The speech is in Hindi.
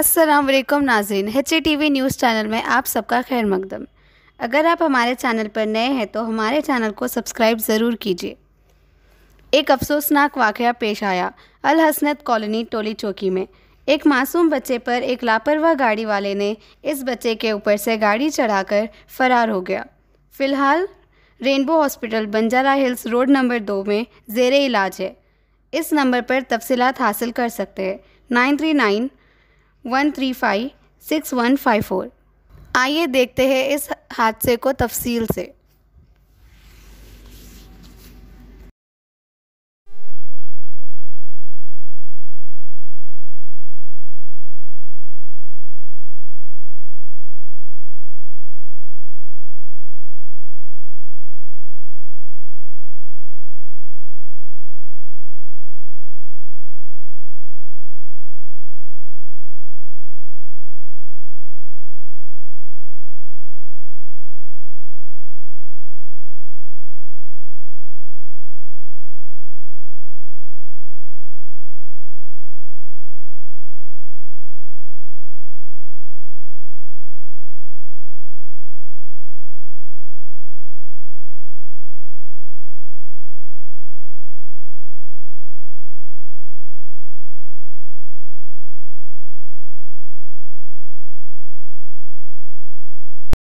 अस्सलाम वालेकुम नाजरीन एच वी न्यूज़ चैनल में आप सबका खैर मकदम अगर आप हमारे चैनल पर नए हैं तो हमारे चैनल को सब्सक्राइब ज़रूर कीजिए एक अफसोसनाक वाक़ पेश आया अल हसनत कॉलोनी टोली चौकी में एक मासूम बच्चे पर एक लापरवाह गाड़ी वाले ने इस बच्चे के ऊपर से गाड़ी चढ़ाकर फरार हो गया फ़िलहाल Rainbow hospital Banjara Hills road number दो में ज़ेर इलाज है इस नंबर पर तफसीत हासिल कर सकते हैं nine three nine one three five six one five four आइए देखते हैं इस हादसे को तफसील से